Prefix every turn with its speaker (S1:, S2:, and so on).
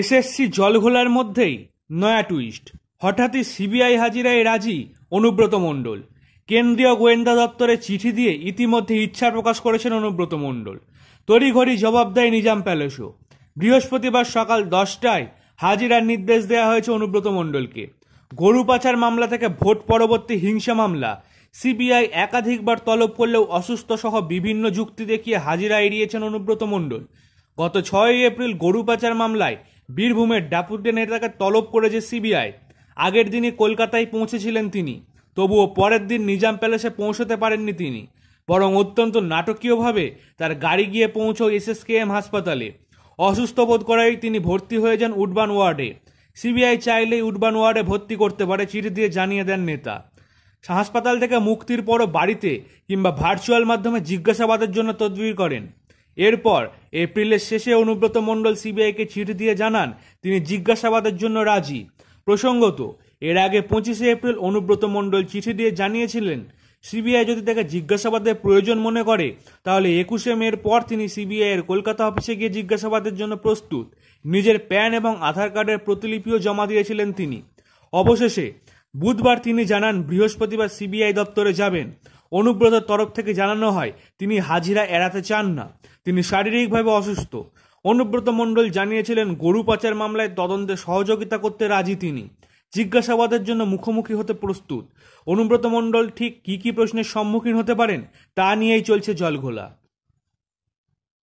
S1: SSC জলঘোলার মধ্যেই নয়া twist হঠাৎই সিবিআই হাজিরায় রাজি অনুব্রত মণ্ডল কেন্দ্রীয় গোয়েন্দা দপ্তরে চিঠি দিয়ে ইতিমধ্যে ইচ্ছা প্রকাশ করেছেন অনুব্রত মণ্ডল তড়িঘড়ি জবাব দেয় নিজাম প্যালেসও বৃহস্পতিবার সকাল দশটায় হাজিরার নির্দেশ দেওয়া হয়েছে অনুব্রত মণ্ডলকে গরু পাচার মামলা থেকে ভোট পরবর্তী হিংসা মামলা সিবিআই একাধিকবার তলব করলেও অসুস্থ সহ বিভিন্ন যুক্তি দেখিয়ে হাজিরা এড়িয়েছেন অনুব্রত মণ্ডল গত ছয়ই এপ্রিল গরু পাচার মামলায় বীরভূমের ডাপুটে নেতাকে তলব করেছে সিবিআই আগের দিনই কলকাতায় পৌঁছেছিলেন তিনি তবুও পরের দিন নিজাম প্যালেসে পৌঁছতে পারেননি তিনি বরং অত্যন্ত নাটকীয়ভাবে তার গাড়ি গিয়ে পৌঁছয় এসএসকেএম হাসপাতালে অসুস্থ বোধ করায় তিনি ভর্তি হয়ে যান উডবান ওয়ার্ডে সিবিআই চাইলেই উডবান ওয়ার্ডে ভর্তি করতে পারে চিঠি দিয়ে জানিয়ে দেন নেতা হাসপাতাল থেকে মুক্তির পরও বাড়িতে কিংবা ভার্চুয়াল মাধ্যমে জিজ্ঞাসাবাদের জন্য তদবির করেন এরপর এপ্রিলের শেষে অনুব্রত মণ্ডল সিবিআইকে চিঠি দিয়ে জানান তিনি জিজ্ঞাসাবাদের জন্য রাজি প্রসঙ্গত এর আগে পঁচিশে এপ্রিল অনুব্রত মণ্ডল চিঠি দিয়ে জানিয়েছিলেন সিবিআই যদি তাকে জিজ্ঞাসাবাদের প্রয়োজন মনে করে তাহলে একুশে মের পর তিনি সিবিআইয়ের কলকাতা অফিসে গিয়ে জিজ্ঞাসাবাদের জন্য প্রস্তুত নিজের প্যান এবং আধার কার্ডের প্রতিলিপিও জমা দিয়েছিলেন তিনি অবশেষে বুধবার তিনি জানান বৃহস্পতিবার সিবিআই দপ্তরে যাবেন অনুব্রতর তরফ থেকে জানানো হয় তিনি হাজিরা এড়াতে চান না তিনি শারীরিকভাবে অসুস্থ অনুব্রত মণ্ডল জানিয়েছিলেন গরু পাচার মামলায় তদন্তে সহযোগিতা করতে রাজি তিনি জিজ্ঞাসাবাদের জন্য মুখোমুখি হতে প্রস্তুত অনুব্রত মণ্ডল ঠিক কী কী প্রশ্নের সম্মুখীন হতে পারেন তা নিয়েই চলছে জলঘোলা